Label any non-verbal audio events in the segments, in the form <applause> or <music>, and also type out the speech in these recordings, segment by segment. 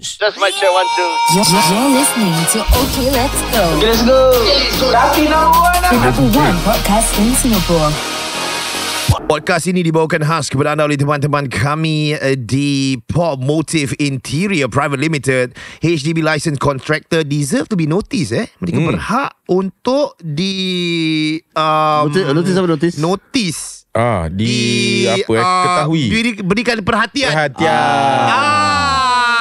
Just my check, one, two. You're, listening to OK Let's Go. Okay, let's go. Lucky number one. The number one podcast in Singapore. Podcast ini dibawakan khas kepada anda oleh teman-teman kami eh, di Pop Motive Interior Private Limited HDB License Contractor deserve to be noticed eh mereka hmm. berhak untuk di um, notice, notice apa notice notice ah di, di apa eh? Ah, ketahui uh, berikan perhatian perhatian ah, ah.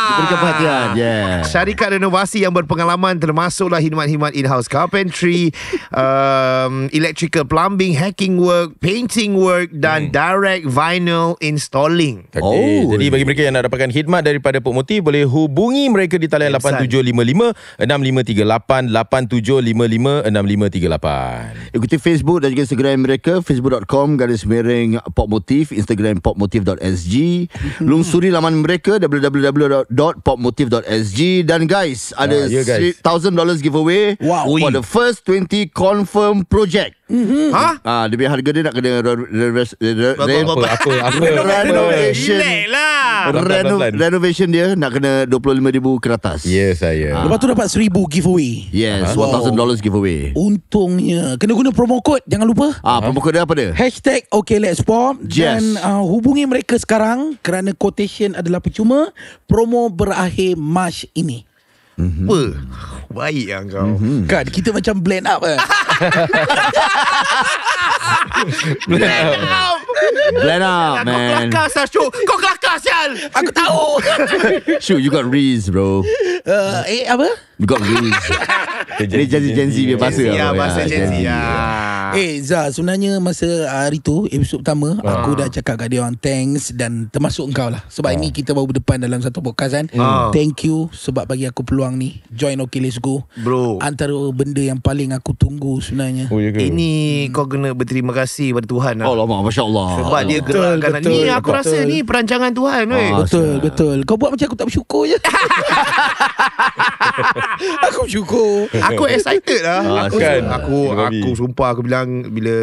Berikan perhatian ah. yeah. Syarikat renovasi yang berpengalaman Termasuklah himat-himat in-house carpentry <laughs> um, Electrical plumbing, hacking work, painting work Dan hmm. direct vinyl installing okay. oh. Jadi bagi mereka yang nak dapatkan khidmat daripada Pok Muti Boleh hubungi mereka di talian 8755-6538 8755-6538 Ikuti Facebook dan juga Instagram mereka Facebook.com garis mereng Pok Motif Instagram Motif.sg. <laughs> Lungsuri laman mereka www www.popmotiv.sg dan guys ada yeah, yeah, $1000 giveaway wow. for the first 20 confirm project Mm-hmm. Ha? Ah, lebih harga dia nak kena re- re- re- re- re- re- apa, apa, apa, apa, renovation. Lah. Reno- renovation dia nak kena 25000 ke atas. Yes, saya. Ah. Lepas tu dapat 1000 giveaway. Yes, wow. Ah. 1000 giveaway. Untungnya kena guna promo code jangan lupa. Ah, promo code dia apa dia? Hashtag okay, let's pop yes. dan uh, hubungi mereka sekarang kerana quotation adalah percuma. Promo berakhir Mac ini. Mm-hmm. Apa? Baik yang lah kau. Mm-hmm. Kan kita macam blend up eh. <laughs> Legal! <laughs> Blend up, aku man. Aku kelakar, Sashu. Kau kelakar, Sial. Aku tahu. Shoot, <laughs> you got Riz, bro. Uh, eh, apa? You got Riz. Jadi <laughs> ya, ya. Gen Z Gen Z Ya bahasa Gen Z Eh Zah Sebenarnya masa hari uh, tu Episod pertama uh. Aku dah cakap kat dia orang Thanks Dan termasuk engkau lah Sebab uh. ini ah. kita baru berdepan Dalam satu podcast kan uh. Thank you Sebab bagi aku peluang ni Join OK Let's Go Bro Antara benda yang paling aku tunggu Sebenarnya oh, ya Ini kau kena berterima kasih Pada Tuhan lah. Oh Masya Allah Ah, Sebab dia gerak kanan Ni aku betul. ni Perancangan Tuhan ah, weh. Betul Asya. betul. Kau buat macam aku tak bersyukur je <laughs> Aku bersyukur Aku excited lah ah, aku, kan. aku, aku aku sumpah Aku bilang Bila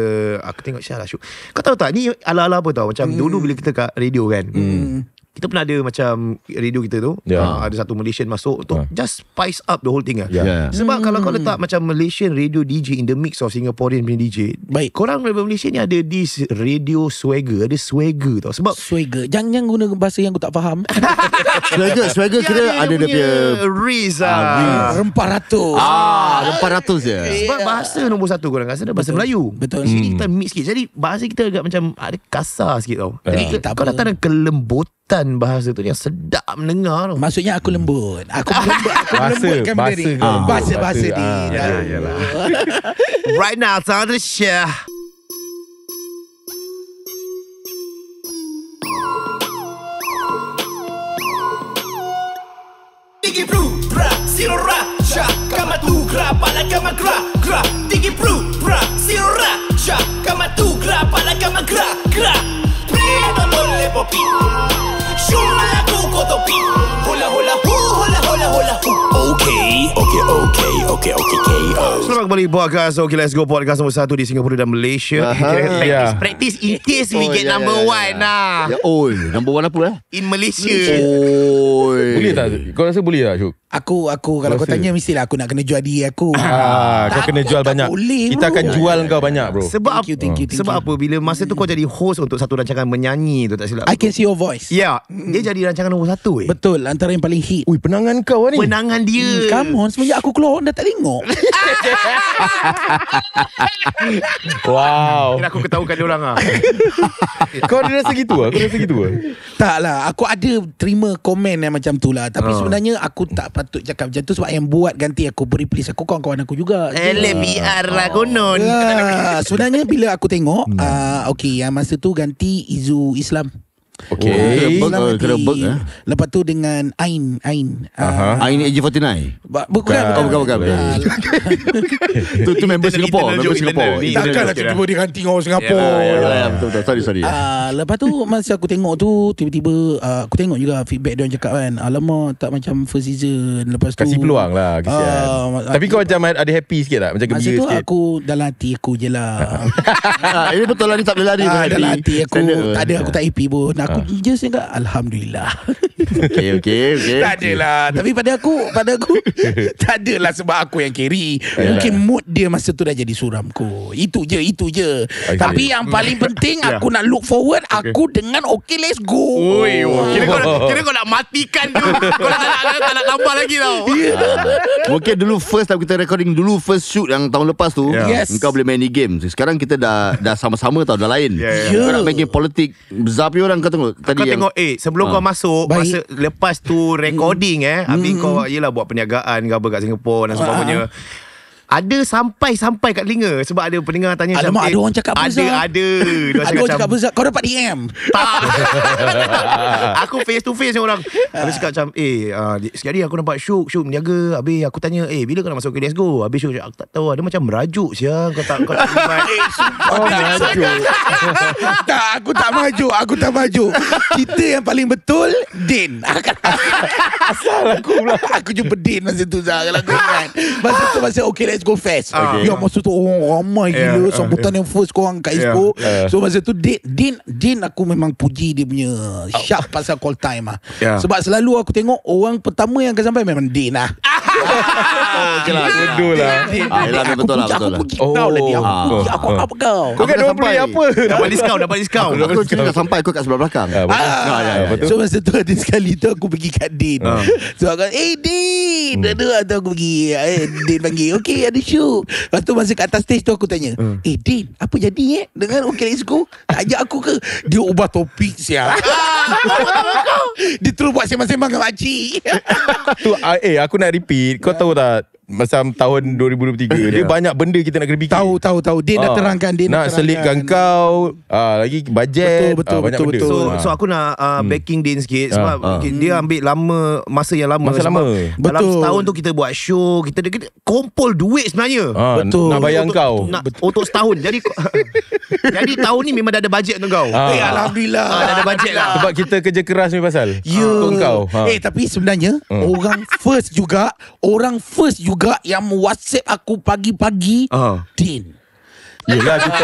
Aku tengok Syah lah Kau tahu tak Ni ala-ala apa tau Macam hmm. dulu bila kita kat radio kan hmm kita pernah ada macam radio kita tu yeah. Uh, ada satu Malaysian masuk tu yeah. Ha. just spice up the whole thing lah. yeah. Ya. sebab hmm. kalau kau hmm. letak macam Malaysian radio DJ in the mix of Singaporean punya DJ baik korang dari Malaysia ni ada this radio swagger ada swagger tau sebab swagger jangan jangan guna bahasa yang aku tak faham <laughs> swagger swagger kira ya, ada dia punya Riz lah ah. rempah ratus ah, rempah ratus je eh, sebab ya. bahasa nombor satu korang rasa bahasa Melayu betul sini hmm. kita mix sikit jadi bahasa kita agak macam ada ah, kasar sikit tau yeah. jadi eh, tak kau apa. datang dengan kelembutan Pelan bahasa tu Yang sedap mendengar tu Maksudnya aku lembut Aku lembut Aku <laughs> lembutkan benda ni Bahasa-bahasa ni Right now It's on the show Tiki bra, Pra Siro ra Sha Kama tu Gra Pala kama gra Gra Tiki pru bra, Siro ra Sha Kama tu Gra Pala kama gra Gra Pria no popi Pria no popi Shoot Selamat kembali podcast Okay let's go podcast nombor satu di Singapura dan Malaysia Practice, yeah. practice in case we oh, get yeah, number 1 yeah, yeah. lah yeah, oh, number 1 apa lah? In Malaysia Oh, Boleh tak? Kau rasa boleh tak Syuk? Aku, aku kalau rasa. kau tanya mestilah aku nak kena jual diri aku ah, Kau kena jual banyak boleh, Kita akan jual yeah, kau yeah. banyak bro Sebab, thank you, thank you, thank sebab you. apa? Bila masa tu kau jadi host untuk satu rancangan menyanyi tu tak silap I can see your voice Ya, yeah, dia jadi rancangan penangan nombor satu eh Betul Antara yang paling hit Ui penangan kau lah ni Penangan dia hmm, Come on Semenjak aku keluar dah tak tengok <laughs> Wow Kira aku ketahukan diorang lah <laughs> Kau ada rasa gitu lah Kau rasa gitu lah Tak lah Aku ada terima komen yang macam tu lah Tapi uh. sebenarnya Aku tak patut cakap macam tu Sebab yang buat ganti aku Beri please aku Kawan-kawan aku juga eh, LBR lah oh. konon ya, Sebenarnya bila aku tengok uh, hmm. ah, Okay yang masa tu ganti Izu Islam Okay. Gerebek. Okay. Lepas tu dengan Ain. Ain. Uh, Ain AJ49? Bukan. Bukan. Bukan. Bukan. bukan, bukan. bukan. Ah, lah. <laughs> tu, tu member Singapore. Member Singapore. Takkanlah tiba-tiba dia ganti orang Singapore. Sorry. sorry. Ah, lepas tu masa aku tengok tu. Tiba-tiba aku tengok juga feedback dia orang cakap kan. Alamak tak macam first season. Lepas tu. Kasih peluang lah. Uh, Tapi kau macam ada happy sikit tak? Macam gembira sikit. Masa tu aku dalam hati aku je lah. <laughs> Ini betul lah ni tak boleh lari. Dalam hati aku. Tak ada aku tak happy pun aku ha. jujur sangat alhamdulillah. Okay, okay, okay. Tak adalah. Okay. Tapi pada aku pada aku <laughs> tak adalah sebab aku yang carry. Yalah. Mungkin mood dia masa tu dah jadi suram ku. Itu je itu je. Okay. Tapi yang paling penting <laughs> ya. aku nak look forward aku dengan okay, let's go. Oi, oh. kira kau nak, kira kau nak matikan tu. kau nak, tak nak, nak tambah lagi tau. <laughs> Yeah. Ya. Mungkin dulu first time kita recording dulu first shoot yang tahun lepas tu yeah. yes. kau boleh main ni game. Sekarang kita dah dah sama-sama tau dah lain. Yeah, yeah. Yeah. Kau nak main game politik Zapi orang kata tengok tadi kau yang tengok eh sebelum ha. kau masuk Baik. masa lepas tu recording eh habis hmm. kau yalah buat perniagaan ke apa kat Singapura dan ah. sebagainya ha. Ada sampai-sampai kat telinga Sebab ada pendengar tanya Alamak macam, ada orang cakap apa Ada ada <laughs> Ada orang cakap apa Kau dapat DM Tak <laughs> Aku face to face orang Aku ah. cakap macam Eh uh, ah, sekali hari aku nampak Syuk Syuk meniaga Habis aku tanya Eh bila kau nak masuk ke Let's Go Habis Syuk Aku tak tahu Dia macam merajuk siang Kau tak kau tak <laughs> Eh Syuk oh, Aku tak Aku tak maju Aku tak maju Kita yang paling betul Din Asal aku pula Aku jumpa Din masa tu Zah Kalau aku ingat Masa tu masa okay let's go fest. Ah. Okay. Ya masa tu orang oh, ramai yeah, gila sambutan yeah. yang first korang kat Expo. Yeah, So masa tu Din, Din aku memang puji dia punya sharp oh. pasal call time ah. Yeah. Sebab selalu aku tengok orang pertama yang akan sampai memang Din lah. Jelas <laughs> Gedul lah, lah. Ah, Yelah lah, betul lah Aku pergi kau lah dia Aku oh. apa kau Kau kena beli apa Dapat diskaun Dapat diskaun Aku cakap sampai Aku kat sebelah belakang ah, ah, ya, ya, ya. So masa tu ada sekali tu Aku pergi kat Din So aku Eh Din hmm. Dan tu aku pergi eh, Din panggil Okay ada shoot Lepas tu masa kat atas stage tu Aku tanya hmm. Eh Din Apa jadi eh Dengan Okay Let's Go Ajak aku ke Dia ubah topik siap <laughs> Dia terus buat sembang-sembang Kat pakcik Tu eh aku nak repeat He got yeah. all t a t macam tahun 2023 eh, dia yeah. banyak benda kita nak kena fikir tahu tahu tahu dia ha. dah terangkan dia nak selitkan kau uh, lagi bajet betul betul uh, banyak betul, betul, benda. betul so so aku nak uh, hmm. backing Din sikit sebab uh, uh. dia ambil lama masa yang lama, masa lama. betul. dalam setahun tu kita buat show kita kita kumpul duit sebenarnya uh, betul nak bayang kau untuk, betul. untuk setahun jadi <laughs> jadi tahun ni memang dah ada bajet untuk kau uh. eh, alhamdulillah uh, dah ada bajet lah sebab kita kerja keras ni pasal yeah. untuk kau ha. eh tapi sebenarnya hmm. orang first juga orang first juga juga yang WhatsApp aku pagi-pagi. Uh. Din. Yelah kita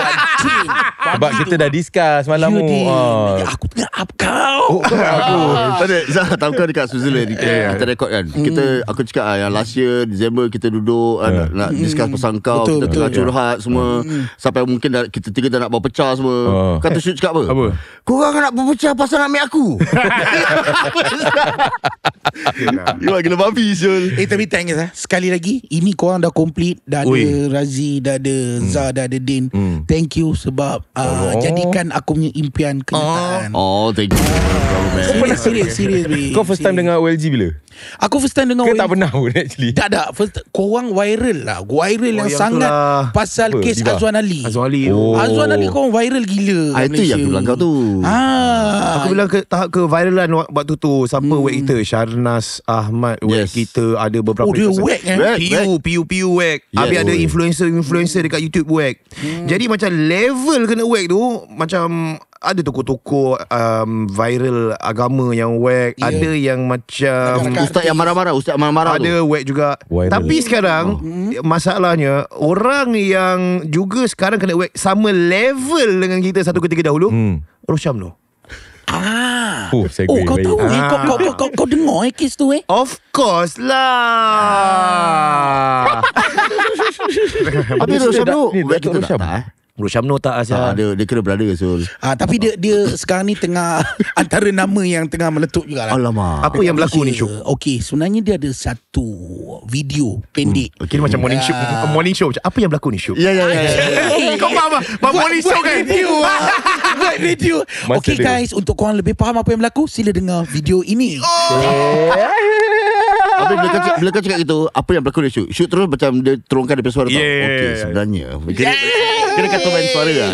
Sebab kita dah discuss malam tu ah. Aku tengah up kau oh, Aku <laughs> Tadi Zah tahu kau dekat Switzerland Kita rekod kan hmm. Kita Aku cakap ah, yang last year Disember kita duduk ah, Nak discuss hmm. pasal kau Kita tengah curhat semua hmm. Sampai mungkin Kita tiga tak nak berpecah semua oh. Kata shoot cakap apa Apa Korang nak berpecah pasal nak make aku <laughs> You are gonna babi Eh tapi thanks eh. Sekali lagi Ini korang dah complete Dah ada Razi Dah ada Zah Dah ada Din. Hmm. Thank you sebab uh, oh. jadikan aku punya impian kenyataan. Oh, oh thank you. Serius, serius, serius. Kau first time dengar OLG bila? Aku first time dengar Kau tak pernah pun actually Tak tak first, Korang viral lah Viral oh, yang, yang sangat lah. Pasal kes Azwan Ali Azwan Ali, oh. Azwan Ali oh. korang viral gila ah, Itu yang aku bilang kau tu ah. Aku bilang ke, tahap ke viralan lah waktu tu Siapa hmm. kita Sharnas Ahmad yes. Wek kita Ada beberapa Oh dia wek kan Piu Piu Piu wek Habis ada influencer-influencer Dekat YouTube wek hmm. Jadi macam level kena wake tu Macam ada toko-toko um, viral agama yang whack yeah. Ada yang macam Ustaz yang marah-marah Ustaz marah-marah ada tu juga viral. Tapi sekarang oh. Masalahnya Orang yang juga sekarang kena whack Sama level dengan kita satu ketika dahulu hmm. Rosham tu Ah. oh segway, oh, kau baik. tahu ah. Kau, kau, kau, kau, kau ah. dengar eh kes tu eh? Of course lah. Ah. Habis tu, Syamdu. Kita dah Bro Syamno tak Azhar? Ha, ah, dia, dia kena berada ke Sul? Ah, tapi dia dia sekarang ni tengah <laughs> antara nama yang tengah meletup juga lah. Alamak. Apa yang berlaku ni show? Okey, sebenarnya dia ada satu video pendek. Hmm. Okey, macam ah. morning show. Uh, morning show. Apa yang berlaku ni show? Ya, ya, ya. ya. <laughs> Kau faham apa? Buat, morning show kan? Video, <laughs> buat video. Okey guys, untuk korang lebih faham apa yang berlaku, sila dengar video ini. Oh. Apa bila belakang bila kau cakap gitu, apa yang berlaku dia shoot? Shoot terus macam dia turunkan dia suara yeah. Okey, sebenarnya. Kira, yeah. kira kata main suara lah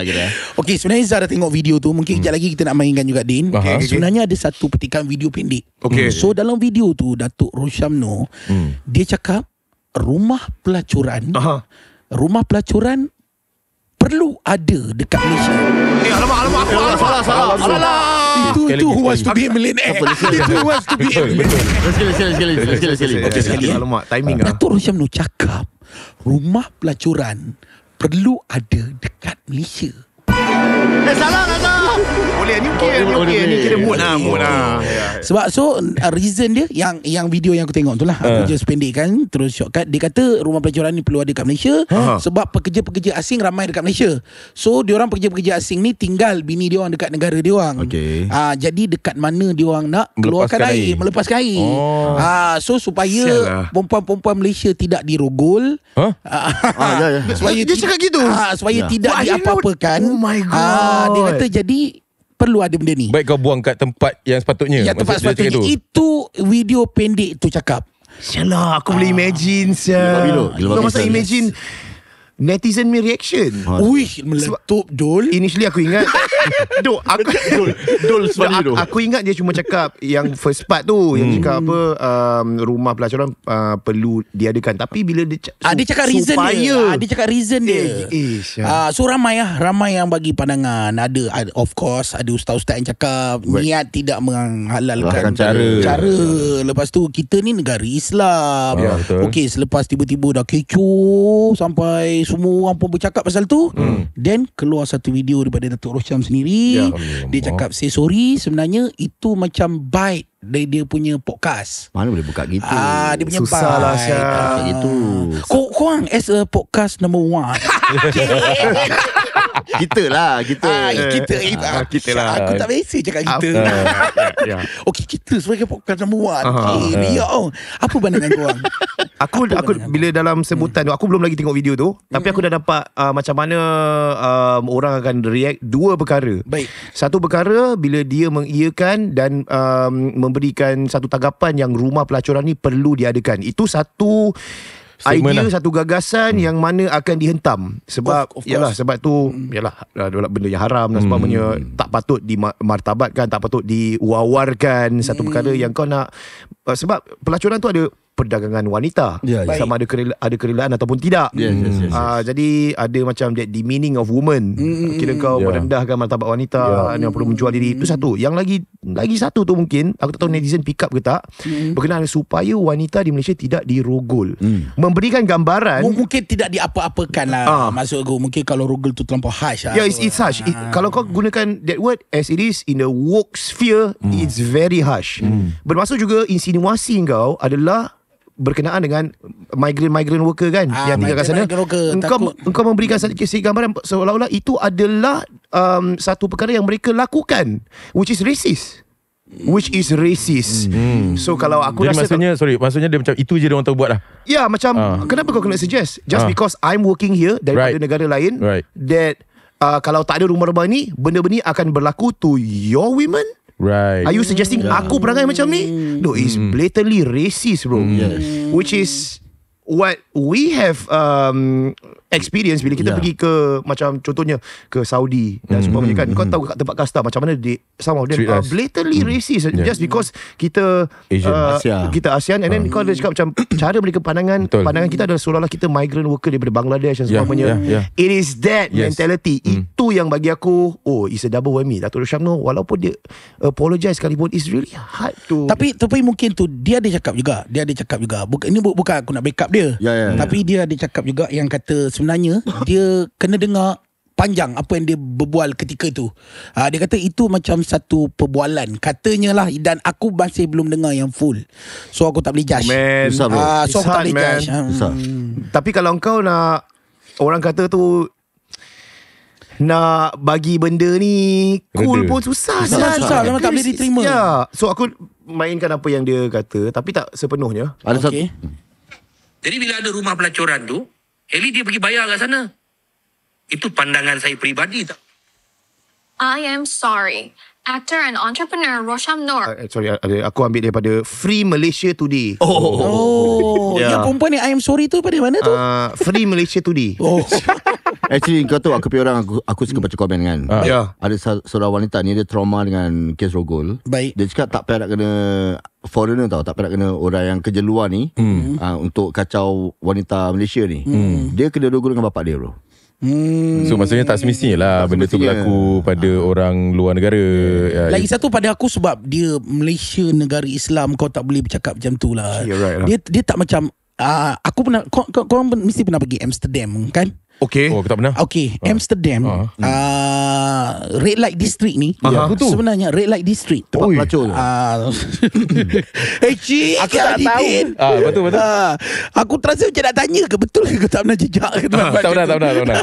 Okey, sebenarnya Izzah dah tengok video tu, mungkin hmm. kejap lagi kita nak mainkan juga Din. Okay. Okay. Sebenarnya ada satu petikan video pendek. Okay. So dalam video tu Datuk Roshamno, hmm. dia cakap rumah pelacuran. Aha. Rumah pelacuran perlu ada dekat Malaysia. Eh, alamak, alamak, Salah, salah, salah. alamak. alamak. Itu itu who wants to be a millionaire Itu who wants to be a millionaire Sekali sekali sekali Sekali sekali Okay sekali Alamak ah. timing lah Dato' Rosyam cakap Rumah pelacuran Perlu ada dekat Malaysia Eh, salah oh, lah boleh ni okey ni ni kira mood lah. ya, ya. sebab so uh, reason dia yang yang video yang aku tengok tu lah aku uh. just pendekkan terus shortcut dia kata rumah pelajaran ni perlu ada dekat Malaysia uh. sebab pekerja-pekerja asing ramai dekat Malaysia so dia orang pekerja-pekerja asing ni tinggal bini dia orang dekat negara dia orang okay. uh, ah, jadi dekat mana dia orang nak keluarkan air, melepaskan air oh. uh, so supaya Sialah. perempuan-perempuan Malaysia tidak dirogol huh? Ha? uh, <laughs> ah, ya, ya. dia cakap gitu uh, supaya yeah. tidak diapa-apakan oh my god. Ah, dia kata jadi perlu ada benda ni. Baik kau buang kat tempat yang sepatutnya. Ya tempat Maksud sepatutnya. Itu video pendek tu cakap. Sialah aku ah. boleh imagine ah, sial. Kau masa imagine yes. Netizen me reaction Wih Meletup Dol Initially aku ingat <laughs> Do, aku, Dol Dol sebab aku, aku ingat dia cuma cakap Yang first part tu hmm. Yang cakap apa um, Rumah pelacuran uh, Perlu diadakan Tapi bila dia ah, Dia cakap reason supaya, dia ah, Dia cakap reason dia eh, eh, ah, So ramai lah Ramai yang bagi pandangan Ada of course Ada ustaz-ustaz yang cakap right. Niat tidak menghalalkan Lahan Cara Cara Lepas tu kita ni negara Islam ya, Okay selepas tiba-tiba Dah kecoh Sampai semua orang pun bercakap pasal tu hmm. then keluar satu video daripada Datuk Rosham sendiri ya, dia cakap say sorry sebenarnya itu macam bite dari dia punya podcast mana boleh buka gitu ah dia punya susah lah siapa ah, itu kau kau as a podcast number one <laughs> <laughs> kita lah kita kita ah, kita kita lah aku tak ah. biasa cakap kita ah, <laughs> ya. Okay, kita sebagai pokok nombor 1 ya apa pandangan kau <laughs> aku aku bila dalam sebutan tu, aku belum lagi tengok video tu tapi aku hmm. dah dapat macam mana orang akan react dua perkara baik satu perkara bila dia mengiyakan dan memberikan satu tanggapan yang rumah pelacuran ni perlu diadakan itu satu idea lah. satu gagasan hmm. yang mana akan dihentam sebab of, of yalah sebab tu hmm. yalah adalah benda yang haram dan hmm. tak patut dimartabatkan tak patut diwawarkan hmm. satu perkara hmm. yang kau nak uh, sebab pelacuran tu ada perdagangan wanita yeah, yeah. sama ada kerela, ada kerelaan ataupun tidak yeah, mm. yes, yes, Uh, jadi ada macam that the meaning of woman mm. kira kau yeah. merendahkan martabat wanita yeah. yang perlu menjual diri itu satu yang lagi lagi satu tu mungkin aku tak tahu netizen pick up ke tak mm. berkenaan supaya wanita di Malaysia tidak dirogol mm. memberikan gambaran M- mungkin tidak diapa-apakan lah uh. maksud aku mungkin kalau rogol tu terlampau harsh lah yeah, it's, it's harsh uh. kalau kau gunakan that word as it is in the woke sphere mm. it's very harsh mm. bermaksud juga insinuasi kau adalah berkenaan dengan migrant-migrant worker kan ah, yang tinggal kat sana engkau takut. engkau memberikan sedikit gambaran seolah-olah itu adalah um, satu perkara yang mereka lakukan which is racist which is racist hmm. so kalau aku Jadi rasa maksudnya sorry maksudnya dia macam itu je dia orang tahu buat lah ya yeah, macam uh. kenapa kau kena suggest just uh. because I'm working here daripada right. negara lain right. that uh, kalau tak ada rumah-rumah ni benda-benda ni akan berlaku to your women Right. Are you suggesting yeah. aku perangai macam ni? Hmm. No, it's mm. blatantly racist, bro. Mm. Yes. Which is what we have um experience bila kita yeah. pergi ke macam contohnya ke Saudi dan mm-hmm. sebagainya kan mm-hmm. kau hmm. tahu kat tempat kasta macam mana di some of uh, blatantly mm. racist yeah. just because kita Asian. Uh, Asia. kita ASEAN and then uh. kau ada cakap macam <coughs> cara mereka pandangan Betul. pandangan kita adalah seolah-olah kita migrant worker daripada Bangladesh dan sebagainya yeah, yeah, it is that yes. mentality mm. itu yang bagi aku oh it's a double whammy Dato' Roshamno walaupun dia apologize sekalipun it's really hard to tapi tapi mungkin tu dia ada cakap juga dia ada cakap juga buk ini bukan aku nak backup dia yeah, yeah, ya. tapi yeah. dia ada cakap juga yang kata sebenarnya dia kena dengar panjang apa yang dia berbual ketika itu. Uh, dia kata itu macam satu perbualan. Katanya lah dan aku masih belum dengar yang full. So aku tak boleh judge. Man, Usap, uh, ah, so hard, tak boleh man. judge. Hmm. Tapi kalau kau nak orang kata tu nak bagi benda ni cool benda. pun susah. Susah, susah. susah. Memang tak boleh diterima. Ya. So aku mainkan apa yang dia kata tapi tak sepenuhnya. Ada satu. Jadi bila ada rumah pelacuran tu, Eli dia pergi bayar kat sana. Itu pandangan saya peribadi tak? I am sorry. Actor and entrepreneur Rosham Noor. Uh, sorry, uh, aku ambil daripada Free Malaysia Today. Oh. oh. oh. Yeah. Yang perempuan yang I am sorry tu pada mana tu? Uh, free Malaysia Today. oh. <laughs> Actually kau tahu aku punya orang aku, aku suka hmm. baca komen kan uh. Ah. yeah. Ada seorang wanita ni Dia trauma dengan Kes Rogol Baik. Dia cakap tak payah nak kena Foreigner tau Tak payah kena Orang yang kerja luar ni mm. uh, Untuk kacau Wanita Malaysia ni mm. Dia kena rogol dengan bapak dia bro Hmm. So maksudnya tak semestinya lah tak Benda semestinya. tu berlaku ah. pada ha. orang luar negara ya, Lagi ya. satu pada aku sebab Dia Malaysia negara Islam Kau tak boleh bercakap macam tu lah, yeah, right lah. Dia, dia tak macam uh, Aku pernah kau, kau, kau mesti pernah pergi Amsterdam kan Okay. Oh, aku tak pernah. Okay, ah. Amsterdam. Ah. Ah, red Light District ni. Aha. Ya. Sebenarnya Red Light District. Tempat Oi. pelacur. Ah. hey, <laughs> eh, cik. Aku tak tahu. Din. Ah, betul, betul. Ah, aku terasa macam nak tanya ke betul ke kau tak pernah jejak ke. Ah, tak, pernah, tak pernah, tak pernah.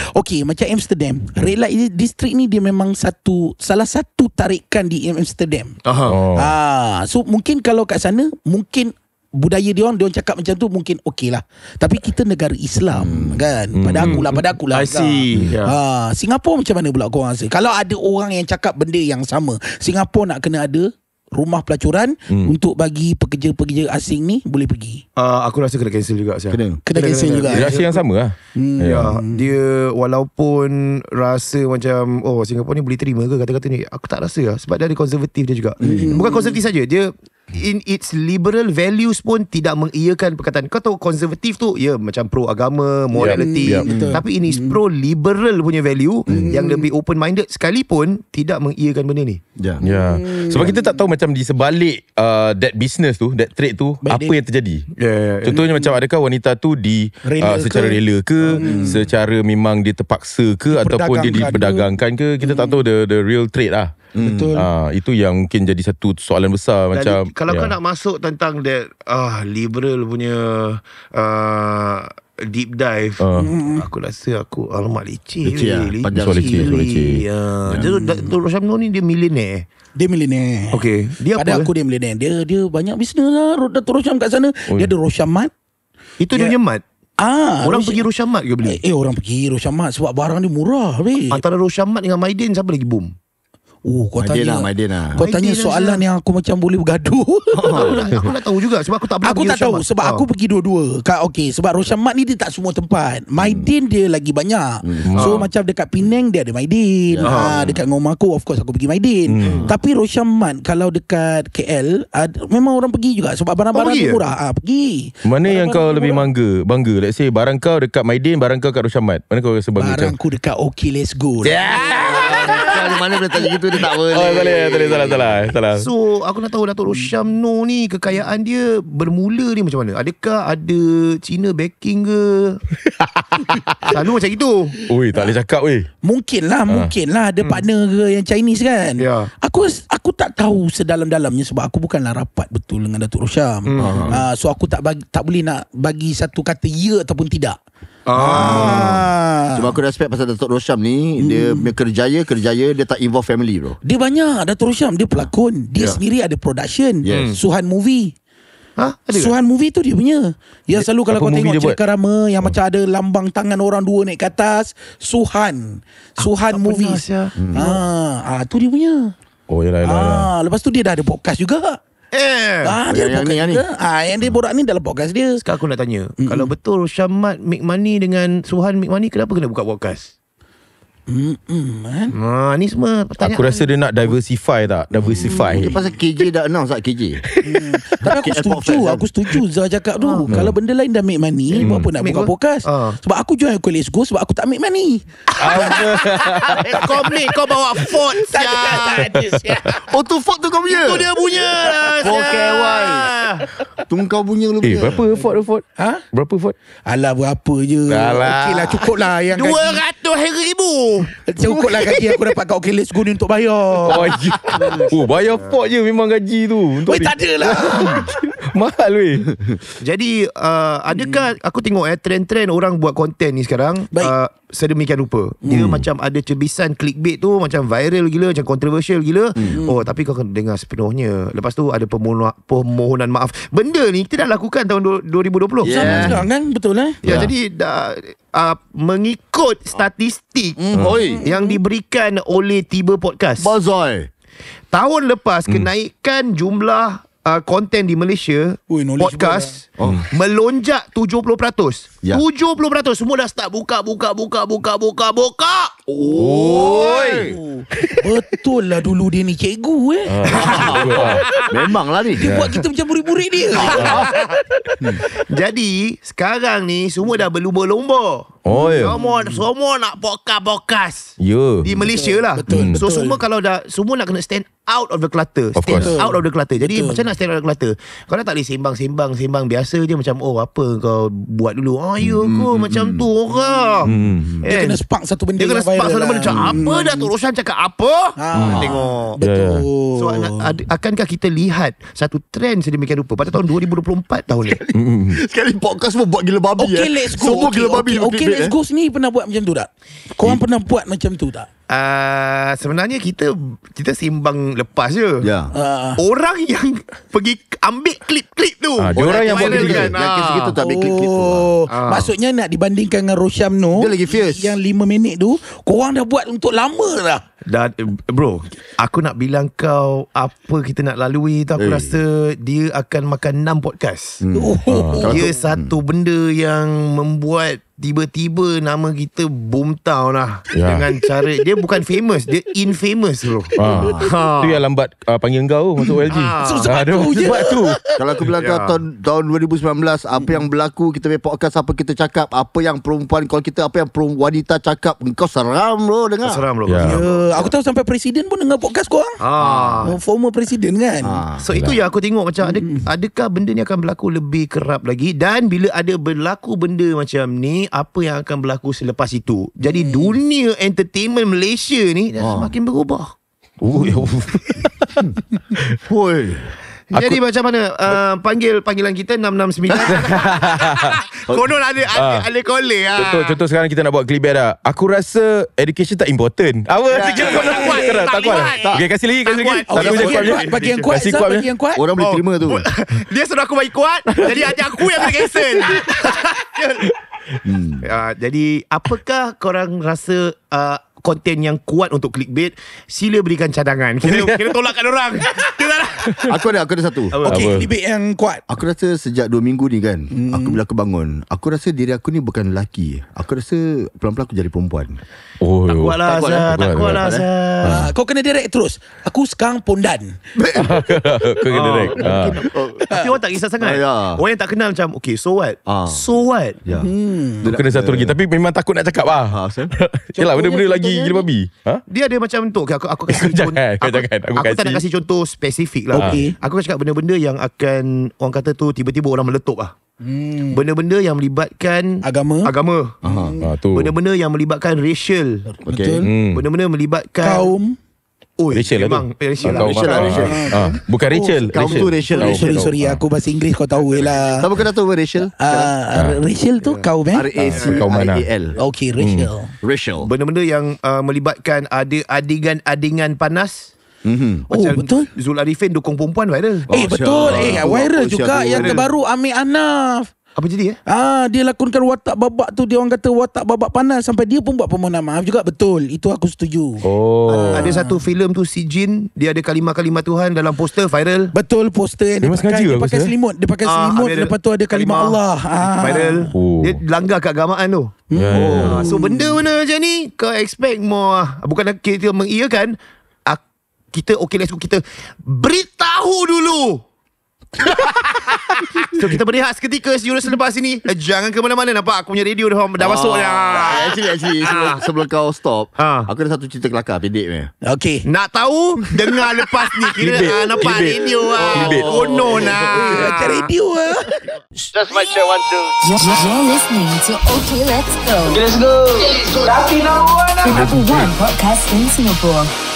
<laughs> Okay, macam Amsterdam. Red Light District ni dia memang satu, salah satu tarikan di Amsterdam. Aha. Oh. Ah, so, mungkin kalau kat sana, mungkin budaya dia orang dia orang cakap macam tu mungkin okay lah tapi kita negara Islam hmm. kan hmm. pada hmm. aku lah pada aku lah I kan? see. Yeah. ha Singapura macam mana pula kau rasa kalau ada orang yang cakap benda yang sama Singapura nak kena ada rumah pelacuran hmm. untuk bagi pekerja-pekerja asing ni boleh pergi uh, aku rasa kena cancel juga siapa kena. Kena, kena cancel kena, juga eh? rasa yang sama lah hmm. ya dia walaupun rasa macam oh Singapura ni boleh terima ke kata-kata ni aku tak rasa lah sebab dia ada konservatif dia juga hmm. bukan konservatif saja dia in its liberal values pun tidak mengiyakan perkataan kau tahu konservatif tu ya macam pro agama morality yeah. Yeah. tapi ini mm. Mm-hmm. pro liberal punya value mm. yang lebih open minded sekalipun tidak mengiyakan benda ni ya yeah. yeah. mm. sebab kita tak tahu macam di sebalik uh, that business tu that trade tu By apa they, yang terjadi yeah, yeah, yeah. contohnya mm. macam adakah wanita tu di uh, rela uh, secara rela ke, ke mm. secara memang dia terpaksa ke ataupun dia diperdagangkan ke kita mm. tak tahu the the real trade lah Hmm. Betul. Ah, itu yang mungkin jadi satu soalan besar Dan macam kalau yeah. kau ya. nak masuk tentang that ah liberal punya ah deep dive uh. aku rasa aku alamat leceh leceh lah. panjang leceh leceh leceh leceh leceh leceh leceh leceh leceh dia milenial. Eh? okay Dia Pada apa? aku dia milenial. Dia dia banyak bisnes lah. Dr. Rosham kat sana. Oh, dia ada Rosyamat. Itu dia, dia mat. Ah, orang Rosh... pergi Rosyamat ke beli? Eh, eh, orang pergi Rosyamat sebab barang dia murah. Weh. Antara Rosyamat dengan maidin siapa lagi boom? Oh, kau tanya. Lah, Maiden lah. Kau Maiden tanya lah, soalan yang aku macam boleh bergaduh. <laughs> <laughs> aku nak tahu juga sebab aku tak pernah aku tak tahu sebab oh. aku ah. pergi dua-dua. Kak, okay, sebab Roshamat ni dia tak semua tempat. Maidin hmm. dia lagi banyak. Hmm. So, oh. macam dekat Pinang dia ada Maidin. Yeah. Ya. Ha, hmm. dekat rumah aku, of course aku pergi Maidin. Hmm. Tapi Roshamat kalau dekat KL, ada, memang orang pergi juga sebab oh, barang-barang oh, murah. Ah, ha, pergi. Mana barang yang kau lebih mangga? Bangga. Let's say barang kau dekat Maidin, barang kau dekat Roshamat. Mana kau rasa bangga? Barangku macam? dekat Okay Let's Go. Yeah. <laughs> Dari mana boleh tanya gitu Dia tak boleh Oh salah boleh salah, ya, salah eh, salah So aku nak tahu Dato' Rosham No ni Kekayaan dia Bermula ni macam mana Adakah ada Cina backing ke <laughs> Selalu macam itu Ui tak boleh cakap weh ah. Mungkin lah ha. Mungkin lah Ada hmm. partner ke Yang Chinese kan Ya Aku aku tak tahu Sedalam-dalamnya Sebab aku bukanlah rapat Betul dengan Dato' Rosham hmm. uh, So aku tak bagi, tak boleh nak Bagi satu kata Ya ataupun tidak Ah. ah. Sebab aku respect pasal Datuk Rosham ni hmm. Dia kerjaya-kerjaya dia tak involve family bro? Dia banyak Dato' Rosham Dia pelakon Dia yeah. sendiri ada production yeah. Hmm. Suhan Movie Ha? Suhan movie tu dia punya Yang selalu kalau kau tengok Cik Karama Yang oh. macam ada lambang tangan orang dua naik ke atas Suhan ah, Suhan ah, movie hmm. ah, ah, tu dia punya Oh ya, yalah, yalah. Ya lah. Ah, Lepas tu dia dah ada podcast juga Eh, ah, dia yang, yang, ni, yang ni. Ah, yang dia borak ni dalam podcast dia. Sekarang aku nak tanya, mm-hmm. kalau betul Syamat make money dengan Suhan make money, kenapa kena buka podcast? Mm -mm, ah, ni semua pertanyaan Aku rasa dia nak diversify tak hmm. Diversify hmm. pasal KJ dah announce tak KJ <laughs> hmm. Tapi aku setuju Aku setuju Zah cakap tu hmm. Kalau benda lain dah make money hmm. Buat apa nak buka pokas uh. Ah. Sebab aku join college go Sebab aku tak make money <laughs> Kau make kau bawa Ford ya. ya. Oh tu Ford tu kau punya Itu dia punya Okay ah. Tu kau punya lu Eh punya. berapa Ford Ford ha? Berapa Ford Alah berapa je Alah. Okay lah cukup lah 200 ribu macam ukut lah gaji aku dapat kat Okeylis Go untuk bayar Oh, yeah. oh bayar pot je memang gaji tu untuk Weh takde lah <laughs> Mahal weh Jadi uh, adakah hmm. aku tengok eh Trend-trend orang buat konten ni sekarang uh, Sedemikian rupa Dia hmm. macam ada cebisan clickbait tu Macam viral gila Macam controversial gila hmm. Oh tapi kau kena dengar sepenuhnya Lepas tu ada permohonan, permohonan maaf Benda ni kita dah lakukan tahun 2020 yeah. Sama sekarang kan betul eh Ya yeah. jadi dah uh, mengikut ah. statistik mm. yang diberikan oleh Tiba Podcast. Bazai. Tahun lepas mm. kenaikan jumlah uh, content di Malaysia Ui, podcast lah. oh. Hmm. melonjak 70%. Yeah. 70% semua dah start buka buka buka buka buka buka. Oi. Betul lah dulu dia ni cikgu eh. Memang ah, lah ni. Dia buat kita macam buri burik dia. Ah. <laughs> Jadi sekarang ni semua dah berlumba-lumba. Oh, yeah. semua, hmm. semua nak pokas-pokas yeah. Di Malaysia betul, lah betul, So betul. semua kalau dah Semua nak kena stand out of the clutter Stand course. out of the clutter Jadi betul. macam nak stand out of the clutter Kalau tak boleh sembang-sembang sembang Biasa je macam Oh apa kau buat dulu Oh ya hmm. kau hmm. macam hmm. tu orang hmm. hmm, hmm. Eh. Dia kena spark satu benda Dia kena spark satu benda Macam lah. apa hmm. Dato' Roshan cakap apa ha. Ha. Tengok Betul yeah. Ya. So ad, akankah kita lihat Satu trend sedemikian rupa Pada tahun 2024 tahun ni Sekali, <laughs> sekali podcast semua buat gila babi Okay eh. let's go Semua gila babi okay Let's eh? go pernah buat macam tu tak? Korang hmm. pernah buat macam tu tak? Uh, sebenarnya kita kita simbang lepas je. Yeah. Ya. Uh. Orang yang pergi ambil klip-klip tu. Uh, dia orang, orang yang buat kan. Yang kes kita tak ah. ambil klip-klip tu. Uh. Maksudnya nak dibandingkan dengan Rosham tu Dia lagi fierce. Yang 5 minit tu Korang dah buat untuk lama lah. Dan eh, bro, aku nak bilang kau apa kita nak lalui tu aku hey. Eh. rasa dia akan makan 6 podcast. Hmm. Oh. Uh, dia tu, hmm. satu hmm. benda yang membuat Tiba-tiba nama kita boom town lah yeah. Dengan cara Dia bukan famous Dia infamous tu ah. ha. Itu yang lambat uh, Panggil kau ah. Masuk OLG ha. so, Sebab ha, tu je Sebab tu Kalau aku bilang kau ya. tahun, tahun 2019 Apa yang berlaku Kita punya podcast Apa kita cakap Apa yang perempuan Kalau kita Apa yang perempuan, wanita cakap Kau seram bro Dengar Seram bro yeah. Ya. Yeah. Aku tahu sampai presiden pun Dengar podcast kau ha. Former presiden kan ha. So itu yang aku tengok Macam ada, adakah benda ni Akan berlaku lebih kerap lagi Dan bila ada berlaku Benda macam ni Apa yang akan berlaku Selepas itu Jadi hmm. dunia entertainment Malaysia Malaysia ni dah ha. semakin berubah. Oh. ya. Hmm. <laughs> Hmm. Oi. Jadi aku, macam mana uh, panggil panggilan kita 669. <laughs> Konon ada ada, ah. ada, ada caller ah. Contoh contoh sekarang kita nak buat clip dah. Aku rasa education tak important. Apa ya, sikit ya, kuat ya, tak, kuat. Tak. Okay, kasih lagi kasih lagi. Tak kuat. yang kuat, bagi yang kuat. Orang boleh oh. terima tu. <laughs> Dia suruh aku bagi kuat. jadi ada aku yang kena cancel. Hmm. Ah, jadi apakah korang rasa konten yang kuat untuk clickbait sila berikan cadangan <laughs> kira kira tolakkan orang aku ada aku ada satu okey clickbait yang kuat aku rasa sejak 2 minggu ni kan hmm. aku bila aku bangun aku rasa diri aku ni bukan lelaki aku rasa pelan-pelan aku jadi perempuan Oh, lah, tak kuat lah Azhar lah, lah, Tak kuat lah Azhar Kau kena direct terus Aku sekarang pondan <laughs> Kau kena ah. direct ha. Tapi orang tak kisah sangat ha, ya. Orang yang tak kenal macam Okay so what ha. So what ya. hmm. Kena satu lagi Tapi memang takut nak cakap lah ha, Yelah benda-benda lagi Gila babi ha? Dia ada macam tu okay, Aku aku kasih <laughs> contoh Aku, jangan, aku, aku kasi. tak nak kasih contoh Spesifik lah okay. Aku akan cakap benda-benda yang akan Orang kata tu Tiba-tiba orang meletup lah Hmm. Benda-benda yang melibatkan agama. Agama. Ha, ha, tu. Benda-benda yang melibatkan racial. Okay. Betul. Hmm. Benda-benda melibatkan kaum Oh, Rachel memang. lah tu. Eh, Rachel ah, lah. lah, lah. Ah, Bukan Rachel. Oh, Rachel. Kaum tu Rachel. Rachel, Rachel. sorry. Ha. Aku bahasa Inggeris kau tahu lah. Kenapa kau tahu Rachel? Uh, ha. Rachel tu kaum eh? R-A-C-I-A-L. Okay, Rachel. Hmm. Rachel. Benda-benda yang uh, melibatkan ada adegan-adegan panas. Mm-hmm. oh betul Zul Arifin dukung perempuan viral Eh betul syar. Eh viral oh, juga syar. Yang terbaru Amir Anaf apa jadi eh? Ah, dia lakonkan watak babak tu dia orang kata watak babak panas sampai dia pun buat permohonan maaf juga betul. Itu aku setuju. Oh. Ah. Ada satu filem tu si Jin, dia ada kalimah-kalimah Tuhan dalam poster viral. Betul poster yang dia pakai, dia pakai, pakai selimut, dia pakai ah, selimut ada, lepas tu ada kalimah, Allah. Ah. Viral. Oh. Dia langgar keagamaan tu. Yeah. Ya, ya, ya. Oh. So benda mana macam ni kau expect more bukan kita mengiyakan kita okay let's go kita beritahu dulu <laughs> so kita berehat seketika Sejurus selepas sini eh, Jangan ke mana-mana Nampak aku punya radio dah, dah ah, masuk oh, Actually, actually <laughs> sebelum, sebelum, kau stop ha. Aku ada satu cerita kelakar Pendek ni Okay Nak tahu Dengar lepas ni Kira Bidik. Ah, nampak Bidik. radio Bidik. Ah. Oh, oh, no nah Macam eh, radio ah. Just my check one two You're listening to Okay Let's Go Okay Let's Go Latina Wana one Podcast in Singapore